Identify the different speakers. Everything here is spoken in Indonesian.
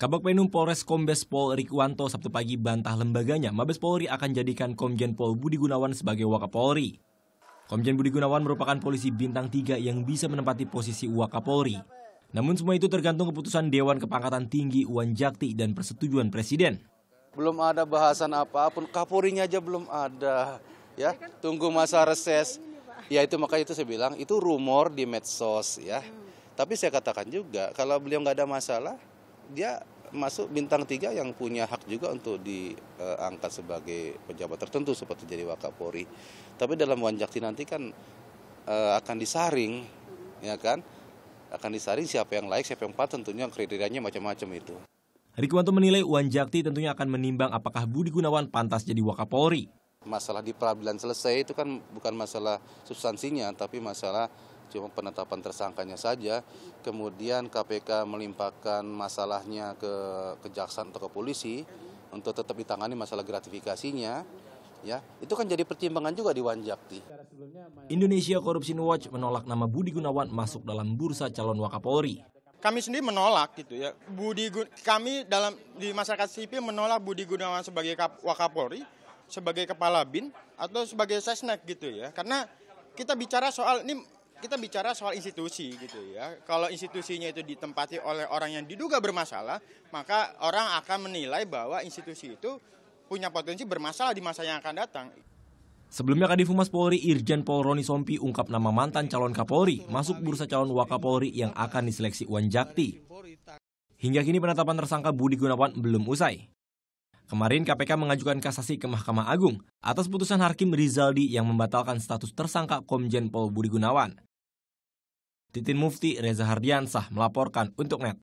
Speaker 1: Kabak Penum Polres Kombes Pol Rikwanto Sabtu pagi bantah lembaganya Mabes Polri akan jadikan Komjen Pol Budi Gunawan sebagai Wakapolri. Komjen Budi Gunawan merupakan polisi bintang 3 yang bisa menempati posisi Wakapolri. Namun semua itu tergantung keputusan Dewan Kepangkatan Tinggi Uwan Jakti dan persetujuan Presiden.
Speaker 2: Belum ada bahasan apapun, Kapolrinya aja belum ada. Ya, tunggu masa reses. Ya itu makanya itu saya bilang itu rumor di medsos ya. Tapi saya katakan juga kalau beliau nggak ada masalah, dia masuk bintang tiga yang punya hak juga untuk diangkat sebagai pejabat tertentu seperti jadi Wakapori. Tapi dalam wanjakti nanti kan eh, akan disaring, ya kan? Akan disaring siapa yang layak, siapa yang patut tentunya kriterianya macam-macam itu. Rikwanto menilai Wanjakti tentunya akan menimbang apakah Budi Gunawan pantas jadi Wakapori. Masalah di peradilan selesai itu kan bukan masalah substansinya, tapi masalah cuma penetapan tersangkanya saja. Kemudian KPK melimpahkan masalahnya ke kejaksaan atau ke polisi untuk tetap ditangani masalah gratifikasinya. Ya, itu kan jadi pertimbangan juga di Wanjakti.
Speaker 1: Indonesia Corruption Watch menolak nama Budi Gunawan masuk dalam bursa calon Wakapolri
Speaker 3: kami sendiri menolak gitu ya. Budi kami dalam di masyarakat sipil menolak Budi Gunawan sebagai Kap, Wakapolri, sebagai kepala BIN atau sebagai sesnek gitu ya. Karena kita bicara soal ini kita bicara soal institusi gitu ya. Kalau institusinya itu ditempati oleh orang yang diduga bermasalah, maka orang akan menilai bahwa institusi itu punya potensi bermasalah di masa yang akan datang.
Speaker 1: Sebelumnya Kadif Humas Polri Irjen Pol Roni Sompi ungkap nama mantan calon Kapolri masuk bursa calon Wakapolri yang akan diseleksi Wan Jakti. Hingga kini penetapan tersangka Budi Gunawan belum usai. Kemarin KPK mengajukan kasasi ke Mahkamah Agung atas putusan Hakim Rizaldi yang membatalkan status tersangka Komjen Pol Budi Gunawan. Titin Mufti Reza Hardiansah melaporkan untuk net.